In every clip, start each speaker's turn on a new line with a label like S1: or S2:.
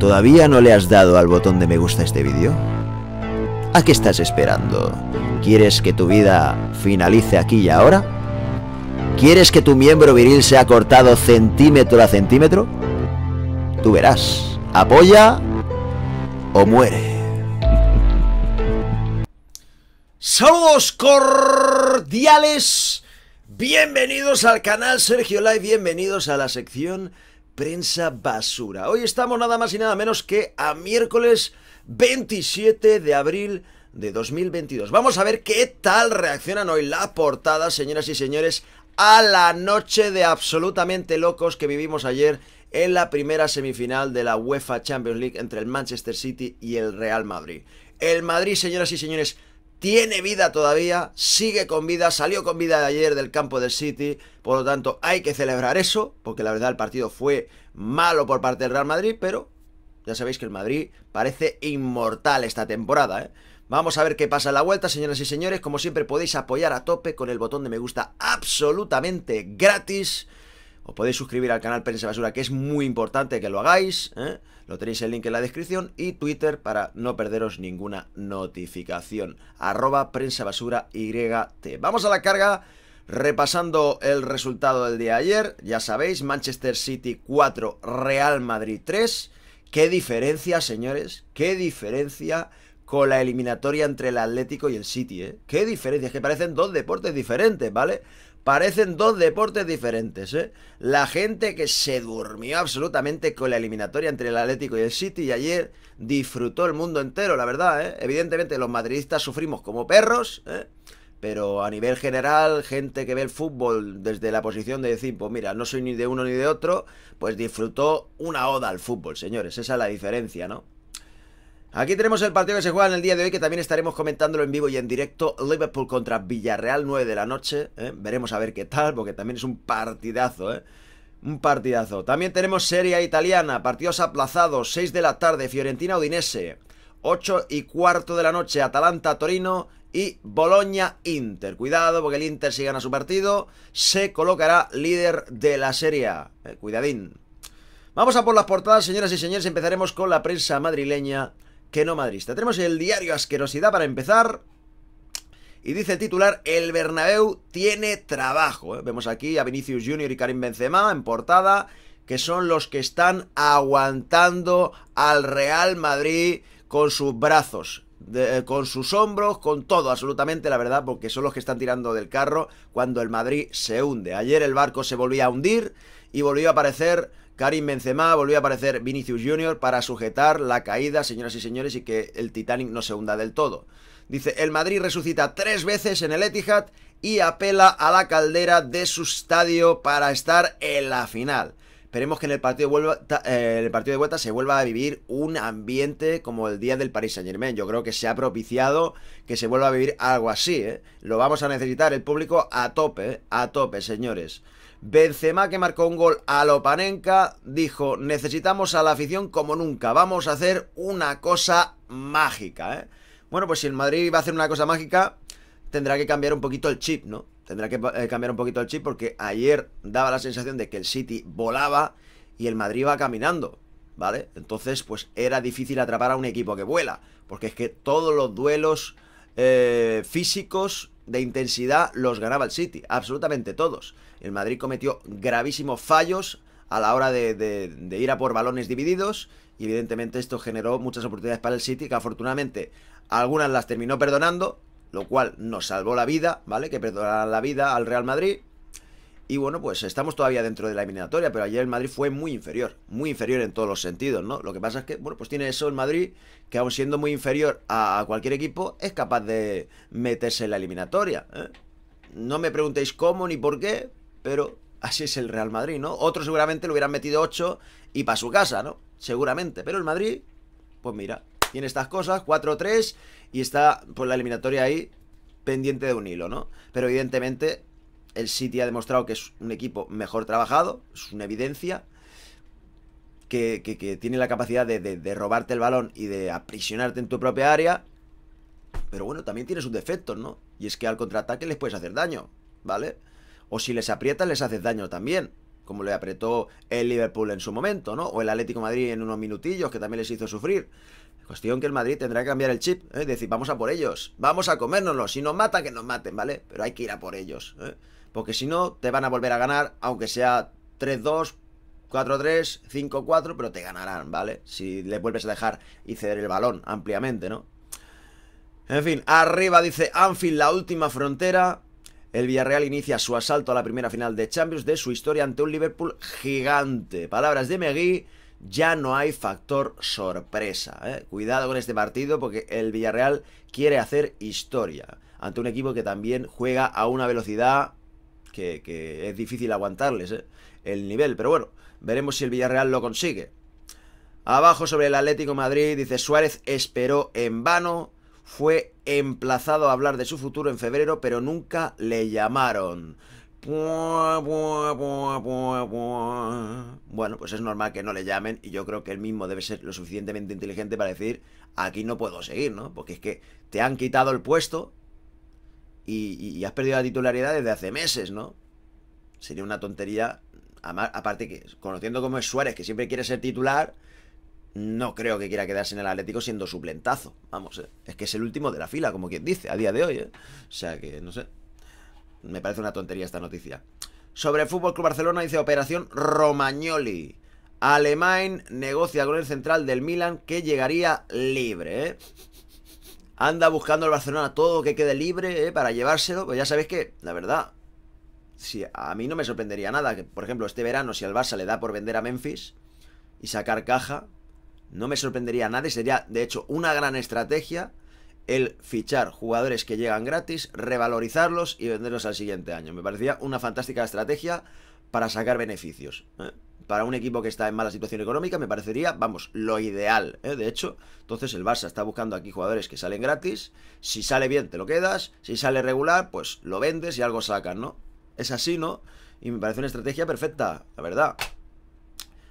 S1: ¿Todavía no le has dado al botón de me gusta este vídeo? ¿A qué estás esperando? ¿Quieres que tu vida finalice aquí y ahora? ¿Quieres que tu miembro viril sea cortado centímetro a centímetro? Tú verás. Apoya o muere. Saludos cordiales. Bienvenidos al canal Sergio Live. Bienvenidos a la sección prensa basura. Hoy estamos nada más y nada menos que a miércoles 27 de abril de 2022. Vamos a ver qué tal reaccionan hoy la portada, señoras y señores, a la noche de absolutamente locos que vivimos ayer en la primera semifinal de la UEFA Champions League entre el Manchester City y el Real Madrid. El Madrid, señoras y señores, tiene vida todavía, sigue con vida, salió con vida ayer del campo del City, por lo tanto hay que celebrar eso, porque la verdad el partido fue malo por parte del Real Madrid, pero ya sabéis que el Madrid parece inmortal esta temporada, ¿eh? Vamos a ver qué pasa en la vuelta, señoras y señores. Como siempre podéis apoyar a tope con el botón de me gusta absolutamente gratis os podéis suscribir al canal Prensa Basura, que es muy importante que lo hagáis. ¿eh? Lo tenéis el link en la descripción. Y Twitter para no perderos ninguna notificación. Arroba Prensa Basura YT. Vamos a la carga. Repasando el resultado del día de ayer, ya sabéis, Manchester City 4, Real Madrid 3. Qué diferencia, señores, qué diferencia con la eliminatoria entre el Atlético y el City, eh? Qué diferencia, es que parecen dos deportes diferentes, ¿vale? Parecen dos deportes diferentes, ¿eh? La gente que se durmió absolutamente con la eliminatoria entre el Atlético y el City y ayer disfrutó el mundo entero, la verdad, ¿eh? Evidentemente los madridistas sufrimos como perros, ¿eh? Pero a nivel general, gente que ve el fútbol desde la posición de decir, pues mira, no soy ni de uno ni de otro, pues disfrutó una oda al fútbol, señores. Esa es la diferencia, ¿no? Aquí tenemos el partido que se juega en el día de hoy, que también estaremos comentándolo en vivo y en directo. Liverpool contra Villarreal, 9 de la noche. ¿eh? Veremos a ver qué tal, porque también es un partidazo, ¿eh? Un partidazo. También tenemos Serie Italiana, partidos aplazados, 6 de la tarde, Fiorentina-Udinese. 8 y cuarto de la noche, Atalanta-Torino y Boloña-Inter. Cuidado, porque el Inter si gana su partido, se colocará líder de la Serie ¿eh? Cuidadín. Vamos a por las portadas, señoras y señores. Empezaremos con la prensa madrileña que no madrista. Tenemos el diario Asquerosidad para empezar. Y dice el titular, el Bernabéu tiene trabajo. ¿eh? Vemos aquí a Vinicius Junior y Karim Benzema en portada, que son los que están aguantando al Real Madrid con sus brazos. Eh, con sus hombros, con todo, absolutamente, la verdad, porque son los que están tirando del carro cuando el Madrid se hunde. Ayer el barco se volvió a hundir y volvió a aparecer Karim Benzema volvió a aparecer Vinicius Jr. para sujetar la caída, señoras y señores, y que el Titanic no se hunda del todo. Dice, el Madrid resucita tres veces en el Etihad y apela a la caldera de su estadio para estar en la final. Esperemos que en el partido, de vuelta, eh, el partido de vuelta se vuelva a vivir un ambiente como el día del Paris Saint Germain. Yo creo que se ha propiciado que se vuelva a vivir algo así. ¿eh? Lo vamos a necesitar el público a tope, ¿eh? a tope, señores. Benzema, que marcó un gol a Lopanenka, dijo, necesitamos a la afición como nunca, vamos a hacer una cosa mágica. ¿eh? Bueno, pues si el Madrid va a hacer una cosa mágica, tendrá que cambiar un poquito el chip, ¿no? Tendrá que eh, cambiar un poquito el chip porque ayer daba la sensación de que el City volaba y el Madrid iba caminando, ¿vale? Entonces, pues era difícil atrapar a un equipo que vuela, porque es que todos los duelos eh, físicos de intensidad los ganaba el City, absolutamente todos. El Madrid cometió gravísimos fallos a la hora de, ir a por balones divididos. Y evidentemente esto generó muchas oportunidades para el City, que afortunadamente algunas las terminó perdonando, lo cual nos salvó la vida, ¿vale? Que perdonaran la vida al Real Madrid. Y bueno, pues estamos todavía dentro de la eliminatoria, pero ayer el Madrid fue muy inferior, muy inferior en todos los sentidos, ¿no? Lo que pasa es que, bueno, pues tiene eso el Madrid, que aun siendo muy inferior a cualquier equipo, es capaz de meterse en la eliminatoria. ¿eh? No me preguntéis cómo ni por qué, pero así es el Real Madrid, ¿no? otro seguramente le hubieran metido 8 y para su casa, ¿no? Seguramente. Pero el Madrid, pues mira, tiene estas cosas, 4-3, y está por pues la eliminatoria ahí pendiente de un hilo, ¿no? Pero evidentemente el City ha demostrado que es un equipo mejor trabajado, es una evidencia. Que, tiene la capacidad de, robarte el balón y de aprisionarte en tu propia área. Pero bueno, también tiene sus defectos, ¿no? Y es que al contraataque les puedes hacer daño, ¿vale? O si les aprietas, les haces daño también como le apretó el Liverpool en su momento, ¿no? O el Atlético Madrid en unos minutillos, que también les hizo sufrir. Cuestión que el Madrid tendrá que cambiar el chip, ¿eh? decir, vamos a por ellos, vamos a comérnoslos, si nos matan, que nos maten, ¿vale? Pero hay que ir a por ellos, ¿eh? Porque si no, te van a volver a ganar, aunque sea 3-2, 4-3, 5-4, pero te ganarán, ¿vale? Si le vuelves a dejar y ceder el balón ampliamente, ¿no? En fin, arriba dice Anfield, la última frontera. El Villarreal inicia su asalto a la primera final de Champions de su historia ante un Liverpool gigante. Palabras de Megui, ya no hay factor sorpresa. ¿eh? Cuidado con este partido porque el Villarreal quiere hacer historia ante un equipo que también juega a una velocidad que, es difícil aguantarles ¿eh? el nivel. Pero bueno, veremos si el Villarreal lo consigue. Abajo sobre el Atlético Madrid dice Suárez esperó en vano, fue emplazado a hablar de su futuro en febrero, pero nunca le llamaron. Bueno, pues es normal que no le llamen y yo creo que él mismo debe ser lo suficientemente inteligente para decir, aquí no puedo seguir, ¿no? Porque es que te han quitado el puesto, y, has perdido la titularidad desde hace meses, ¿no? Sería una tontería. Aparte que, conociendo cómo es Suárez, que siempre quiere ser titular, no creo que quiera quedarse en el Atlético siendo suplentazo. Vamos, eh, es que es el último de la fila, como quien dice, a día de hoy, ¿eh? O sea que, no sé. Me parece una tontería esta noticia. Sobre el Fútbol Club Barcelona dice Operación Romagnoli. Alemán negocia con el central del Milan que llegaría libre, ¿eh? anda buscando al Barcelona todo que quede libre eh, para llevárselo. Pues ya sabéis que, la verdad, si, a mí no me sorprendería nada. Que, por ejemplo, este verano, si al Barça le da por vender a Memphis y sacar caja, no me sorprendería nada y sería, de hecho, una gran estrategia el fichar jugadores que llegan gratis, revalorizarlos y venderlos al siguiente año. Me parecía una fantástica estrategia para sacar beneficios. Eh para un equipo que está en mala situación económica, me parecería, vamos, lo ideal, ¿eh? de hecho. Entonces el Barça está buscando aquí jugadores que salen gratis, si sale bien te lo quedas, si sale regular, pues lo vendes y algo sacas, ¿no? Es así, ¿no? Y me parece una estrategia perfecta, la verdad.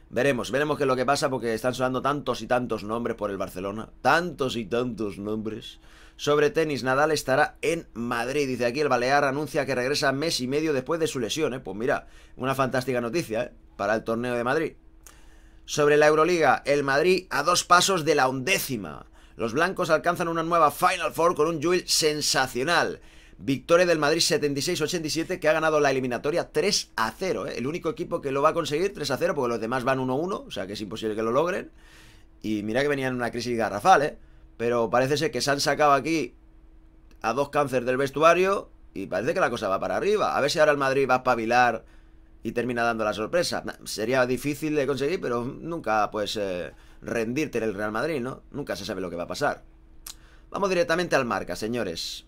S1: Veremos, veremos qué es lo que pasa porque están sonando tantos y tantos nombres por el Barcelona. Tantos y tantos nombres. Sobre tenis, Nadal estará en Madrid. Dice aquí el Balear anuncia que regresa mes y medio después de su lesión. ¿eh? Pues mira, una fantástica noticia. ¿eh? para el torneo de Madrid. Sobre la Euroliga, el Madrid a dos pasos de la undécima. Los blancos alcanzan una nueva Final Four con un Juil sensacional. Victoria del Madrid 76-87 que ha ganado la eliminatoria 3 0. ¿eh? El único equipo que lo va a conseguir 3 0 porque los demás van 1-1, o sea que es imposible que lo logren. Y mira que venían una crisis garrafal, ¿eh? Pero parece ser que se han sacado aquí a dos cáncer del vestuario y parece que la cosa va para arriba. A ver si ahora el Madrid va a espabilar y termina dando la sorpresa. Sería difícil de conseguir, pero nunca pues eh, rendirte en el Real Madrid, ¿no? Nunca se sabe lo que va a pasar. Vamos directamente al marca, señores.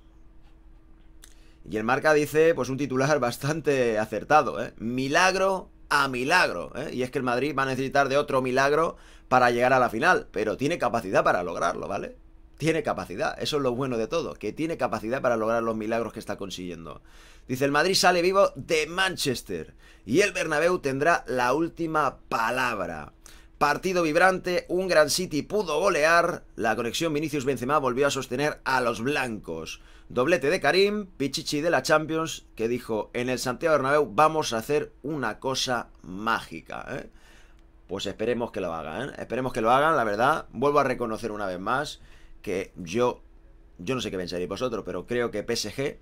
S1: Y el marca dice pues un titular bastante acertado, ¿eh? Milagro a milagro, ¿eh? Y es que el Madrid va a necesitar de otro milagro para llegar a la final, pero tiene capacidad para lograrlo, ¿vale? tiene capacidad. Eso es lo bueno de todo, que tiene capacidad para lograr los milagros que está consiguiendo. Dice, el Madrid sale vivo de Manchester y el Bernabéu tendrá la última palabra. Partido vibrante, un gran City pudo golear. La conexión Vinicius Benzema volvió a sostener a los blancos. Doblete de Karim, Pichichi de la Champions, que dijo, en el Santiago Bernabéu vamos a hacer una cosa mágica. ¿eh? Pues esperemos que lo hagan, ¿eh? esperemos que lo hagan, la verdad. Vuelvo a reconocer una vez más que yo, yo no sé qué pensaréis vosotros, pero creo que PSG,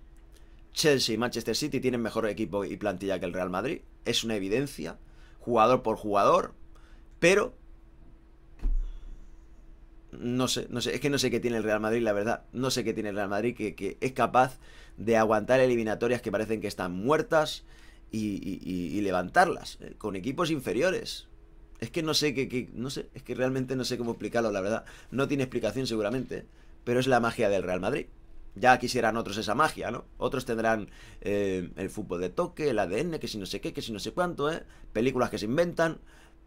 S1: Chelsea y Manchester City tienen mejor equipo y plantilla que el Real Madrid. Es una evidencia, jugador por jugador, pero... No sé, no sé, es que no sé qué tiene el Real Madrid, la verdad. No sé qué tiene el Real Madrid, que, es capaz de aguantar eliminatorias que parecen que están muertas y levantarlas eh, con equipos inferiores. Es que no sé qué... no sé, es que realmente no sé cómo explicarlo, la verdad. No tiene explicación seguramente, pero es la magia del Real Madrid. Ya quisieran otros esa magia, ¿no? Otros tendrán eh, el fútbol de toque, el ADN, que si no sé qué, que si no sé cuánto, ¿eh? Películas que se inventan.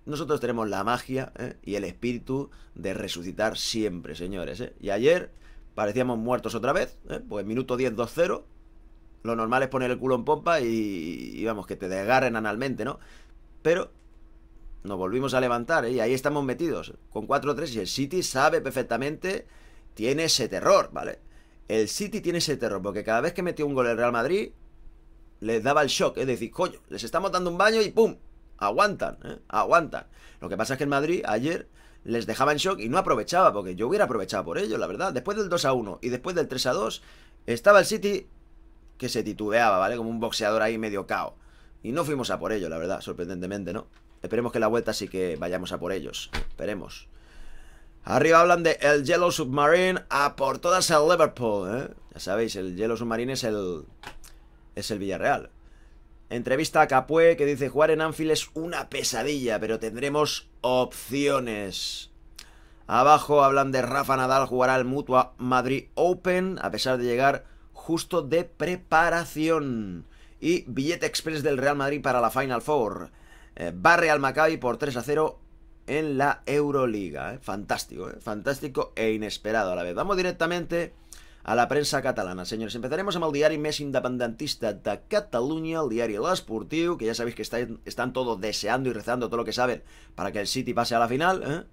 S1: Nosotros tenemos la magia ¿eh? y el espíritu de resucitar siempre, señores. ¿eh? Y ayer parecíamos muertos otra vez, ¿eh? pues minuto 10, 2-0. Lo normal es poner el culo en pompa y, y vamos, que te desgarren analmente, ¿no? Pero nos volvimos a levantar, ¿eh? y ahí estamos metidos, con 4-3, y el City sabe perfectamente, tiene ese terror, ¿vale? El City tiene ese terror, porque cada vez que metió un gol el Real Madrid, les daba el shock, es decir, coño, les estamos dando un baño y ¡pum! Aguantan, ¿eh? aguantan. Lo que pasa es que el Madrid ayer les dejaba en shock y no aprovechaba, porque yo hubiera aprovechado por ello, la verdad. Después del 2 a 1 y después del 3 a 2, estaba el City que se titubeaba, ¿vale? Como un boxeador ahí medio cao. Y no fuimos a por ello, la verdad, sorprendentemente, ¿no? Esperemos que la vuelta sí que vayamos a por ellos. Esperemos. Arriba hablan de el Yellow Submarine a por todas el Liverpool, ¿eh? Ya sabéis, el Yellow Submarine es el... es el Villarreal. Entrevista a Capué que dice, jugar en Anfield es una pesadilla, pero tendremos opciones. Abajo hablan de Rafa Nadal jugará el Mutua Madrid Open, a pesar de llegar justo de preparación. Y billete express del Real Madrid para la Final Four barre eh, al Maccabi por 3 a 0 en la Euroliga. Eh. Fantástico, eh. fantástico e inesperado a la vez. Vamos directamente a la prensa catalana, señores. Empezaremos con el diario mes independentista de Cataluña, el diario Los Purtiu. que ya sabéis que están todos deseando y rezando todo lo que saben para que el City pase a la final.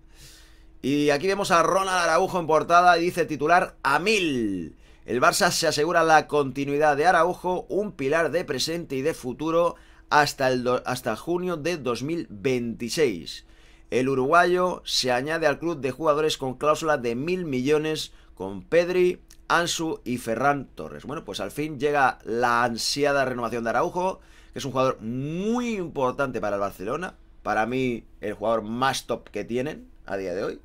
S1: Y aquí vemos a Ronald Araujo en portada y dice titular a mil. El Barça se asegura la continuidad de Araujo, un pilar de presente y de futuro hasta, el hasta junio de 2026. El uruguayo se añade al club de jugadores con cláusula de mil millones con Pedri, Ansu y Ferran Torres. Bueno, pues al fin llega la ansiada renovación de Araujo, que es un jugador muy importante para el Barcelona. Para mí, el jugador más top que tienen a día de hoy.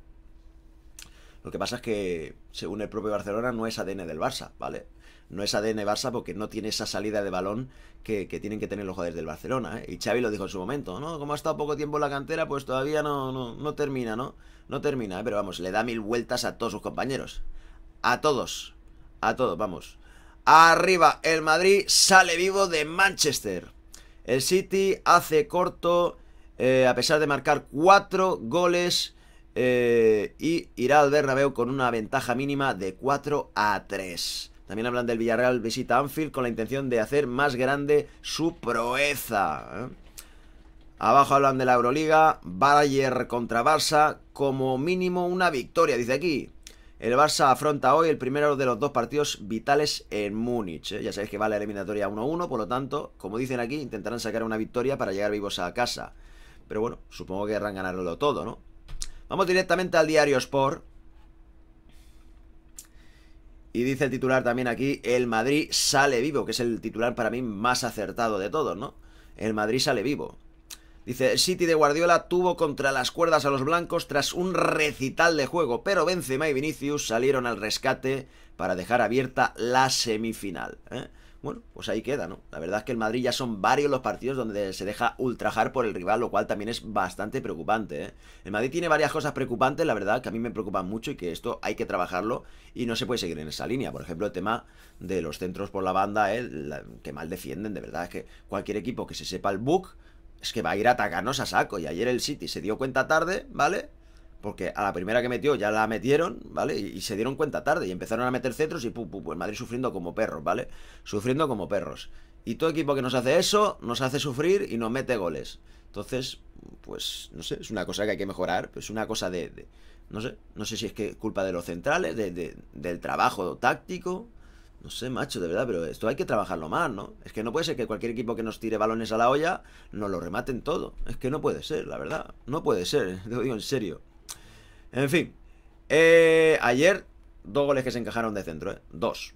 S1: Lo que pasa es que, según el propio Barcelona, no es ADN del Barça, ¿vale? no es ADN Barça porque no tiene esa salida de balón que, tienen que tener los jugadores del Barcelona. ¿eh? Y Xavi lo dijo en su momento, ¿no? Como ha estado poco tiempo en la cantera, pues todavía no, no, termina, ¿no? No termina, ¿eh? pero vamos, le da mil vueltas a todos sus compañeros. A todos, a todos, vamos. Arriba, el Madrid sale vivo de Manchester. El City hace corto, eh, a pesar de marcar cuatro goles... Eh, y irá al Bernabéu con una ventaja mínima de 4 a 3. También hablan del Villarreal visita Anfield con la intención de hacer más grande su proeza. ¿eh? Abajo hablan de la Euroliga, Bayer contra Barça, como mínimo una victoria, dice aquí. El Barça afronta hoy el primero de los dos partidos vitales en Múnich. ¿eh? Ya sabéis que va la eliminatoria 1-1, por lo tanto, como dicen aquí, intentarán sacar una victoria para llegar vivos a casa. Pero bueno, supongo que querrán ganarlo todo, ¿no? Vamos directamente al diario Sport, y dice el titular también aquí, el Madrid sale vivo, que es el titular para mí más acertado de todos, ¿no? El Madrid sale vivo. Dice, el City de Guardiola tuvo contra las cuerdas a los blancos tras un recital de juego, pero Benzema y Vinicius salieron al rescate para dejar abierta la semifinal. ¿eh? Bueno, pues ahí queda, ¿no? La verdad es que el Madrid ya son varios los partidos donde se deja ultrajar por el rival, lo cual también es bastante preocupante, ¿eh? El Madrid tiene varias cosas preocupantes, la verdad, que a mí me preocupan mucho y que esto hay que trabajarlo y no se puede seguir en esa línea. Por ejemplo, el tema de los centros por la banda, ¿eh? que mal defienden, de verdad, es que cualquier equipo que se sepa el book es que va a ir a atacarnos a saco. Y ayer el City se dio cuenta tarde, ¿vale? Porque a la primera que metió ya la metieron, ¿vale? Y, se dieron cuenta tarde y empezaron a meter centros y pum, pum, pues Madrid sufriendo como perros, ¿vale? Sufriendo como perros. Y todo equipo que nos hace eso, nos hace sufrir y nos mete goles. Entonces, pues, no sé, es una cosa que hay que mejorar. Es una cosa de, No sé, no sé si es que culpa de los centrales, de, del trabajo táctico. No sé, macho, de verdad, pero esto hay que trabajarlo más, ¿no? Es que no puede ser que cualquier equipo que nos tire balones a la olla nos lo rematen todo. Es que no puede ser, la verdad. No puede ser, te lo digo en serio. En fin. Eh, ayer, dos goles que se encajaron de centro, ¿eh? Dos.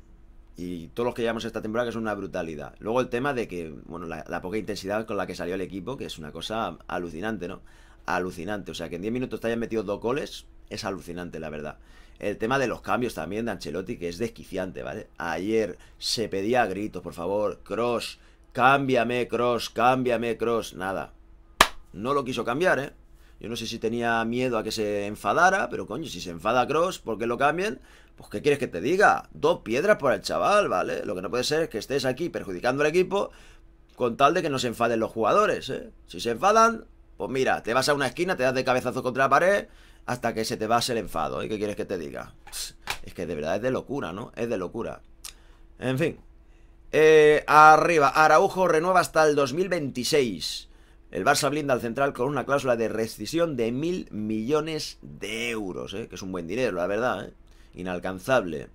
S1: Y todos los que llevamos esta temporada, que es una brutalidad. Luego el tema de que, bueno, la, poca intensidad con la que salió el equipo, que es una cosa alucinante, ¿no? Alucinante. O sea, que en 10 minutos te hayan metido dos goles, es alucinante, la verdad. El tema de los cambios también de Ancelotti, que es desquiciante, ¿vale? Ayer se pedía a gritos, por favor, Cross, cámbiame, Cross, cámbiame, Cross. Nada. No lo quiso cambiar, ¿eh? Yo no sé si tenía miedo a que se enfadara, pero coño, si se enfada Cross, ¿por qué lo cambian? Pues, ¿qué quieres que te diga? Dos piedras por el chaval, ¿vale? Lo que no puede ser es que estés aquí perjudicando al equipo con tal de que no se enfaden los jugadores, ¿eh? Si se enfadan, pues mira, te vas a una esquina, te das de cabezazo contra la pared hasta que se te va el enfado, ¿Y ¿eh? ¿Qué quieres que te diga? Es que de verdad es de locura, ¿no? Es de locura. En fin. Eh, arriba, Araujo renueva hasta el 2026. El Barça blinda al central con una cláusula de rescisión de mil millones de euros, ¿eh? que es un buen dinero, la verdad, ¿eh? inalcanzable.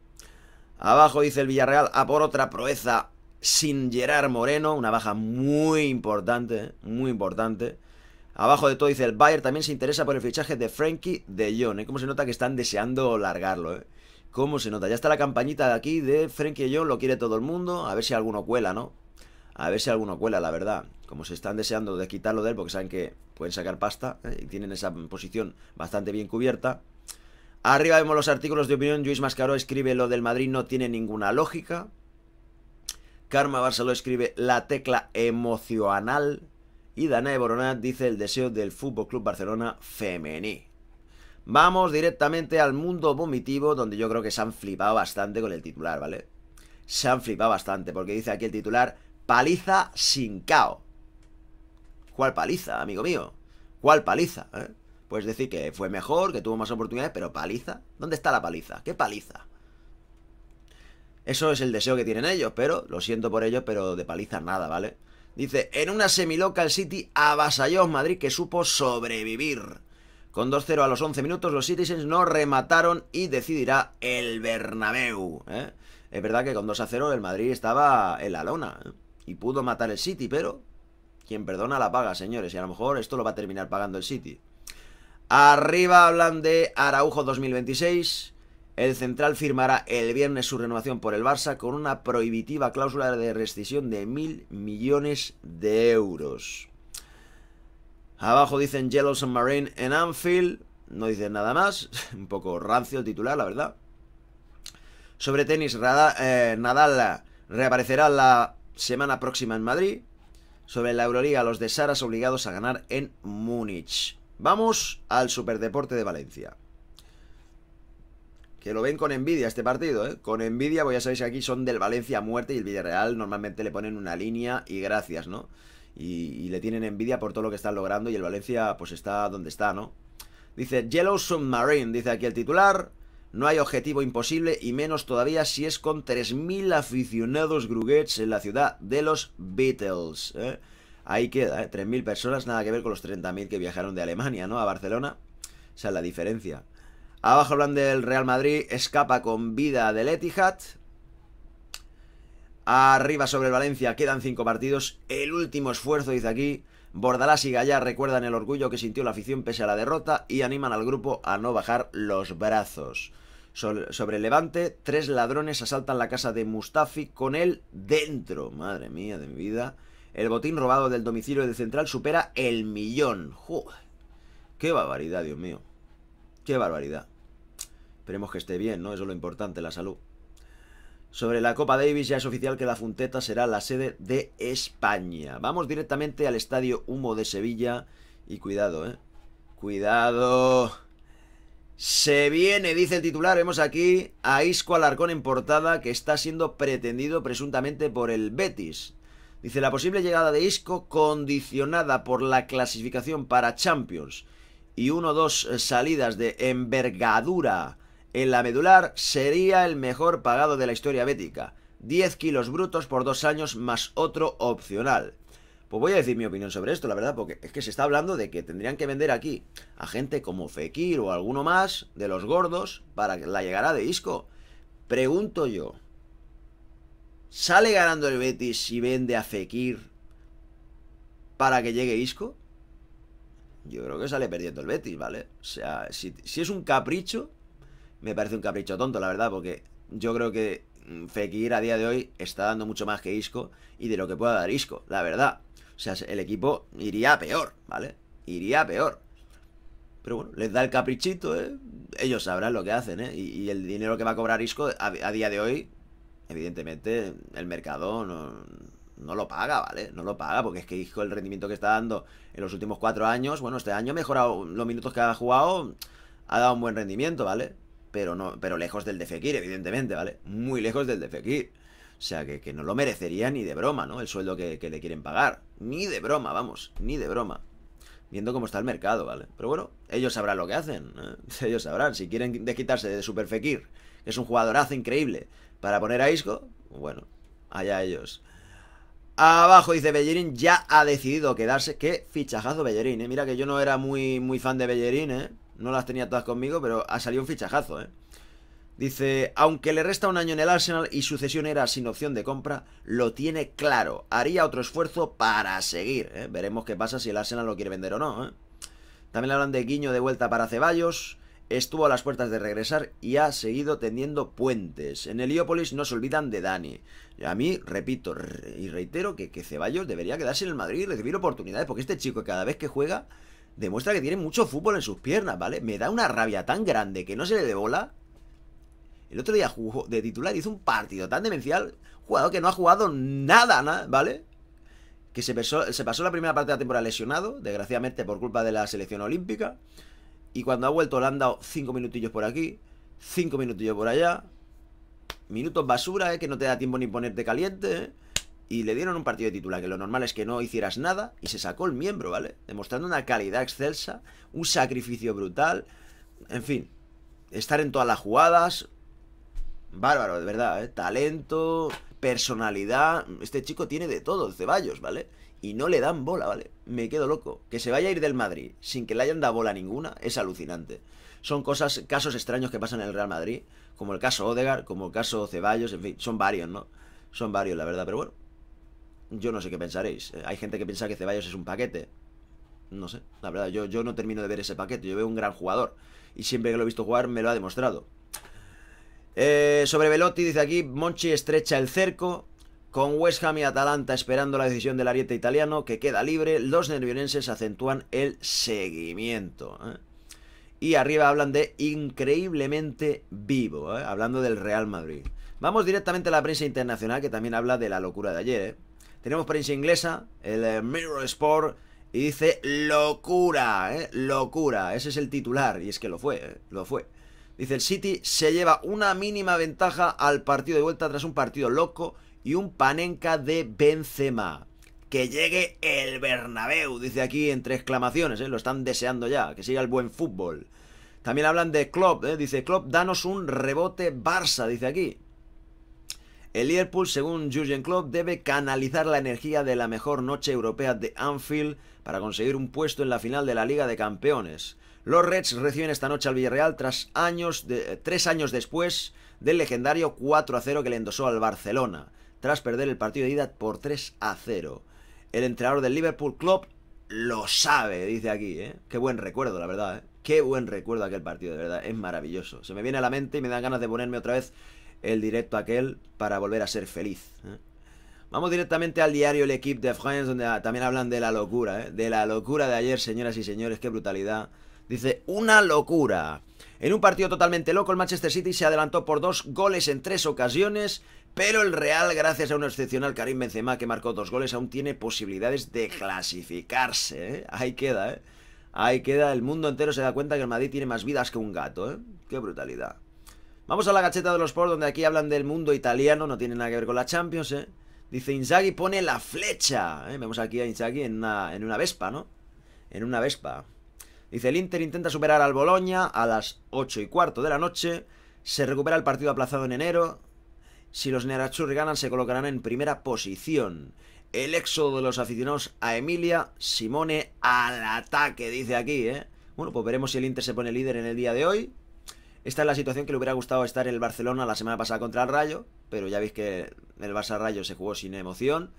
S1: Abajo dice el Villarreal, a por otra proeza sin Gerard Moreno, una baja muy importante, ¿eh? muy importante. Abajo de todo dice el Bayer. también se interesa por el fichaje de Frankie de Jong, ¿Cómo se nota que están deseando largarlo, ¿eh? ¿Cómo se nota? Ya está la campañita de aquí de Frankie de Jong, lo quiere todo el mundo, a ver si alguno cuela, ¿no? A ver si alguno cuela, la verdad como se están deseando de quitarlo de él porque saben que pueden sacar pasta eh, y tienen esa posición bastante bien cubierta. Arriba vemos los artículos de opinión. Luis Mascaró escribe lo del Madrid no tiene ninguna lógica. Karma Barceló escribe la tecla emocional. Y Danae Boronat dice el deseo del Fútbol Club Barcelona femení. Vamos directamente al mundo vomitivo, donde yo creo que se han flipado bastante con el titular, ¿vale? Se han flipado bastante, porque dice aquí el titular: paliza sin caos ¿Cuál paliza, amigo mío? ¿Cuál paliza? Eh? Puedes decir que fue mejor, que tuvo más oportunidades, pero paliza. ¿Dónde está la paliza? ¿Qué paliza? Eso es el deseo que tienen ellos, pero lo siento por ellos, pero de paliza nada, ¿vale? Dice, en una semi-local City avasalló Madrid que supo sobrevivir. Con 2-0 a los 11 minutos, los Citizens no remataron y decidirá el Bernabéu. ¿eh? Es verdad que con 2-0 el Madrid estaba en la lona ¿eh? y pudo matar el City, pero quien perdona la paga, señores. Y a lo mejor esto lo va a terminar pagando el City. Arriba hablan de Araujo 2026. El central firmará el viernes su renovación por el Barça con una prohibitiva cláusula de rescisión de mil millones de euros. Abajo dicen Yellow Submarine en Anfield. No dicen nada más. Un poco rancio el titular, la verdad. Sobre tenis, eh, Nadal reaparecerá la semana próxima en Madrid sobre la Euroliga, los de Saras obligados a ganar en Múnich. Vamos al Superdeporte de Valencia. Que lo ven con envidia este partido, ¿eh? Con envidia, pues ya sabéis que aquí son del Valencia a muerte y el Villarreal normalmente le ponen una línea y gracias, ¿no? Y, y le tienen envidia por todo lo que están logrando y el Valencia pues está donde está, ¿no? Dice Yellow Submarine, dice aquí el titular. No hay objetivo imposible y menos todavía si es con 3.000 aficionados gruguets en la ciudad de los Beatles. ¿eh? Ahí queda, ¿eh? 3.000 personas, nada que ver con los 30.000 que viajaron de Alemania, ¿no? A Barcelona. O sea, la diferencia. Abajo hablan del Real Madrid, escapa con vida del Etihad. Arriba sobre Valencia, quedan 5 partidos. El último esfuerzo, dice aquí. Bordalás y Gallar recuerdan el orgullo que sintió la afición pese a la derrota y animan al grupo a no bajar los brazos sobre Levante, tres ladrones asaltan la casa de Mustafi con él dentro. Madre mía de mi vida. El botín robado del domicilio de central supera el millón. ¡Joder! ¡Qué barbaridad, Dios mío! ¡Qué barbaridad! Esperemos que esté bien, ¿no? Eso es lo importante, la salud. Sobre la Copa Davis ya es oficial que la Funteta será la sede de España. Vamos directamente al Estadio Humo de Sevilla. Y cuidado, ¿eh? ¡Cuidado! Se viene, dice el titular, vemos aquí a Isco Alarcón en portada que está siendo pretendido presuntamente por el Betis. Dice la posible llegada de Isco condicionada por la clasificación para Champions y uno o dos eh, salidas de envergadura en la medular sería el mejor pagado de la historia bética. 10 kilos brutos por dos años más otro opcional. Pues voy a decir mi opinión sobre esto, la verdad, porque es que se está hablando de que tendrían que vender aquí a gente como Fekir o alguno más de los gordos para que la llegara de Isco. Pregunto yo, ¿sale ganando el Betis si vende a Fekir para que llegue Isco? Yo creo que sale perdiendo el Betis, ¿vale? O sea, si es un capricho, me parece un capricho tonto, la verdad, porque yo creo que Mm, Fekir a día de hoy está dando mucho más que Isco y de lo que pueda dar Isco, la verdad. O sea, el equipo iría peor, ¿vale? Iría peor. Pero bueno, les da el caprichito, ¿eh? Ellos sabrán lo que hacen, ¿eh? Y, el dinero que va a cobrar Isco a, día de hoy, evidentemente, el mercado no, no, lo paga, ¿vale? No lo paga, porque es que Isco el rendimiento que está dando en los últimos cuatro años, bueno, este año mejorado los minutos que ha jugado, ha dado un buen rendimiento, ¿vale? pero no, pero lejos del de Fekir, evidentemente, ¿vale? Muy lejos del de Fekir. O sea, que, no lo merecería ni de broma, ¿no? El sueldo que, le quieren pagar. Ni de broma, vamos, ni de broma. Viendo cómo está el mercado, ¿vale? Pero bueno, ellos sabrán lo que hacen. ¿eh? Ellos sabrán. Si quieren desquitarse de Super Fekir, que es un jugadorazo increíble, para poner a Isco, bueno, allá ellos. Abajo dice Bellerín, ya ha decidido quedarse. Qué fichajazo Bellerín, ¿eh? Mira que yo no era muy, muy fan de Bellerín, ¿eh? No las tenía todas conmigo, pero ha salido un fichajazo, ¿eh? Dice, aunque le resta un año en el Arsenal y su cesión era sin opción de compra, lo tiene claro. Haría otro esfuerzo para seguir. ¿eh? Veremos qué pasa si el Arsenal lo quiere vender o no. ¿eh? También hablan de guiño de vuelta para Ceballos. Estuvo a las puertas de regresar y ha seguido tendiendo puentes. En Heliópolis no se olvidan de Dani. a mí, repito y reitero que, que Ceballos debería quedarse en el Madrid y recibir oportunidades, porque este chico cada vez que juega demuestra que tiene mucho fútbol en sus piernas, ¿vale? Me da una rabia tan grande que no se le dé bola. El otro día jugó de titular, y hizo un partido tan demencial, jugador que no ha jugado nada, nada ¿vale? Que se pasó, la primera parte de la temporada lesionado, desgraciadamente por culpa de la selección olímpica. Y cuando ha vuelto le han dado 5 minutillos por aquí, Cinco minutillos por allá. Minutos basura, ¿eh? que no te da tiempo ni ponerte caliente. ¿eh? y le dieron un partido de titular, que lo normal es que no hicieras nada, y se sacó el miembro, ¿vale? Demostrando una calidad excelsa, un sacrificio brutal, en fin, estar en todas las jugadas, bárbaro, de verdad, ¿eh? talento, personalidad, este chico tiene de todo, Ceballos, ¿vale? Y no le dan bola, ¿vale? Me quedo loco. Que se vaya a ir del Madrid sin que le hayan dado bola ninguna es alucinante. Son cosas, casos extraños que pasan en el Real Madrid, como el caso Odegar, como el caso Ceballos, en fin, son varios, ¿no? Son varios, la verdad, pero bueno, yo no sé qué pensaréis. Eh, hay gente que piensa que Ceballos es un paquete. No sé, la verdad, yo, yo no termino de ver ese paquete. Yo veo un gran jugador. Y siempre que lo he visto jugar me lo ha demostrado. Eh, sobre Velotti dice aquí, Monchi estrecha el cerco. Con West Ham y Atalanta esperando la decisión del ariete italiano, que queda libre, los nervionenses acentúan el seguimiento. Eh. Y arriba hablan de increíblemente vivo, hablando del Real Madrid. Vamos directamente a la prensa internacional, que también habla de la locura de ayer. ¿eh? Tenemos prensa inglesa, el eh, Mirror Sport, y dice locura, ¿eh? locura. Ese es el titular, y es que lo fue, eh, lo fue. Dice el City se lleva una mínima ventaja al partido de vuelta tras un partido loco y un panenca de Benzema. Que llegue el Bernabéu, dice aquí entre exclamaciones, eh, lo están deseando ya, que siga el buen fútbol. También hablan de Klopp, dice Klopp, danos un rebote Barça, dice aquí. El Liverpool, según Jurgen Klopp, debe canalizar la energía de la mejor noche europea de Anfield para conseguir un puesto en la final de la Liga de Campeones. Los Reds reciben esta noche al Villarreal tras años de, eh, tres años después del legendario 4-0 que le endosó al Barcelona, tras perder el partido de ida por 3-0. El entrenador del Liverpool, Klopp, lo sabe, dice aquí, ¿eh? Qué buen recuerdo, la verdad, ¿eh? Qué buen recuerdo aquel partido, de verdad, es maravilloso. Se me viene a la mente y me dan ganas de ponerme otra vez el directo aquel para volver a ser feliz. ¿eh? Vamos directamente al diario El equipo de France, donde ah, también hablan de la locura, ¿eh? de la locura de ayer, señoras y señores, qué brutalidad. Dice, una locura. En un partido totalmente loco, el Manchester City se adelantó por dos goles en tres ocasiones, pero el Real, gracias a un excepcional Karim Benzema que marcó dos goles, aún tiene posibilidades de clasificarse. ¿eh? Ahí queda, Ahí queda, el mundo entero se da cuenta que el Madrid tiene más vidas que un gato, Qué brutalidad. Vamos a la gacheta de los sports, donde aquí hablan del mundo italiano, no tiene nada que ver con la Champions, ¿eh? Dice Inzaghi pone la flecha. ¿eh? Vemos aquí a Inzaghi en una, Vespa, ¿no? En una Vespa. Dice el Inter intenta superar al Boloña a las 8 y cuarto de la noche. Se recupera el partido aplazado en enero. Si los nerazzurri ganan, se colocarán en primera posición. El éxodo de los aficionados a Emilia Simone al ataque, dice aquí, ¿eh? Bueno, pues veremos si el Inter se pone líder en el día de hoy. Esta es la situación que le hubiera gustado estar en el Barcelona la semana pasada contra el Rayo, pero ya veis que el Barça Rayo se jugó sin emoción.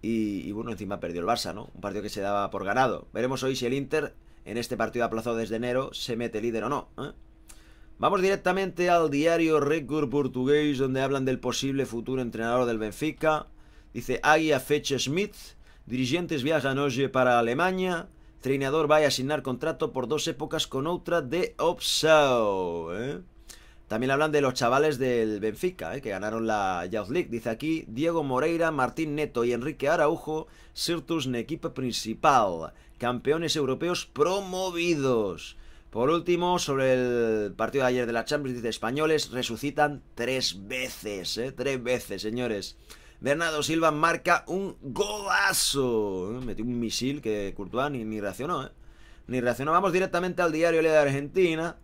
S1: Y, bueno, encima perdió el Barça, ¿no? Un partido que se daba por ganado. Veremos hoy si el Inter, en este partido aplazado desde enero, se mete líder o no. ¿eh? Vamos directamente al diario Record Portugués, donde hablan del posible futuro entrenador del Benfica. Dice Aguia fecha Smith, dirigentes viajan hoy para Alemania. Trineador va a asignar contrato por dos épocas con otra de Opsao. ¿eh? También hablan de los chavales del Benfica, ¿eh? que ganaron la Youth League. Dice aquí Diego Moreira, Martín Neto y Enrique Araujo, Sirtus en equipo principal. Campeones europeos promovidos. Por último, sobre el partido de ayer de la Champions, dice españoles resucitan tres veces, ¿eh? tres veces, señores. Bernardo Silva marca un golazo. Eh, metió un misil que Courtois ni, ni reaccionó, eh. Ni reaccionó. Vamos directamente al diario de Argentina.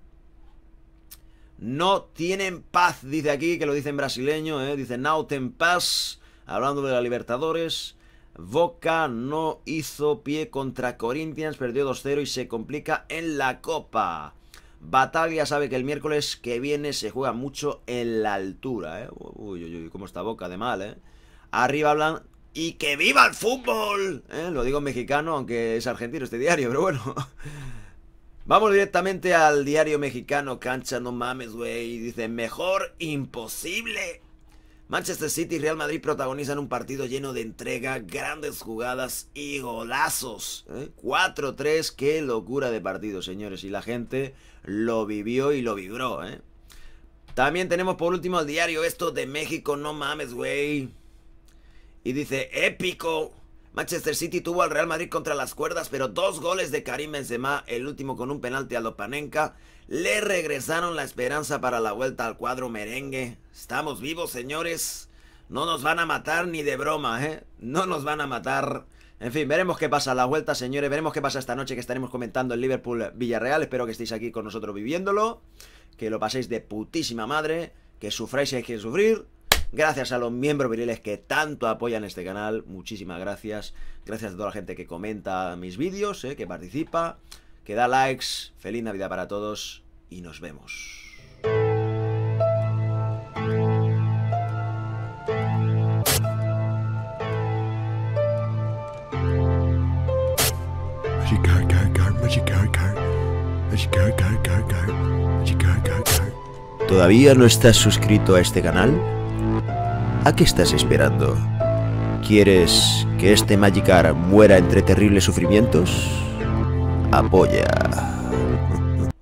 S1: No tienen paz, dice aquí, que lo dicen brasileño, ¿eh? Dice Nauten Paz, hablando de la Libertadores. Boca no hizo pie contra Corinthians, perdió 2-0 y se complica en la Copa. Bataglia sabe que el miércoles que viene se juega mucho en la altura, ¿eh? Uy, uy, uy, cómo está boca de mal, ¿eh? Arriba hablan... ¡Y que viva el fútbol! ¿eh? Lo digo mexicano, aunque es argentino este diario, pero bueno... Vamos directamente al diario mexicano Cancha, no mames, güey. Dice, mejor imposible. Manchester City y Real Madrid protagonizan un partido lleno de entrega, grandes jugadas y golazos. 4 ¿Eh? 4-3, qué locura de partido, señores. Y la gente lo vivió y lo vibró. ¿eh? También tenemos por último el diario esto de México, no mames, güey. Y dice, épico. Manchester City tuvo al Real Madrid contra las cuerdas, pero dos goles de Karim Benzema, el último con un penalti a Lopanenka. Le regresaron la esperanza para la vuelta al cuadro merengue. Estamos vivos, señores. No nos van a matar ni de broma, ¿eh? No nos van a matar. En fin, veremos qué pasa la vuelta, señores. Veremos qué pasa esta noche que estaremos comentando el Liverpool-Villarreal. Espero que estéis aquí con nosotros viviéndolo. Que lo paséis de putísima madre. Que sufráis si hay que sufrir. Gracias a los miembros viriles que tanto apoyan este canal. Muchísimas gracias. Gracias a toda la gente que comenta mis vídeos, ¿eh? que participa que da likes. Feliz Navidad para todos y nos vemos. ¿Todavía no estás suscrito a este canal? ¿A qué estás esperando? ¿Quieres que este magikar muera entre terribles sufrimientos? apoya.